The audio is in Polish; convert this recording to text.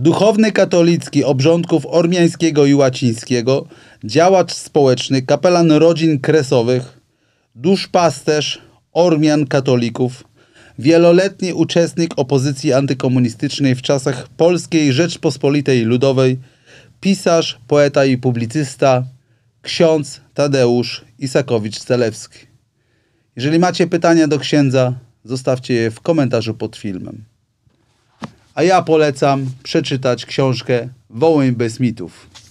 Duchowny katolicki obrządków ormiańskiego i łacińskiego, działacz społeczny, kapelan rodzin kresowych, duszpasterz Ormian katolików, wieloletni uczestnik opozycji antykomunistycznej w czasach Polskiej Rzeczpospolitej Ludowej, pisarz, poeta i publicysta, ksiądz Tadeusz Isakowicz-Celewski. Jeżeli macie pytania do księdza, zostawcie je w komentarzu pod filmem a ja polecam przeczytać książkę Wołyń bez mitów.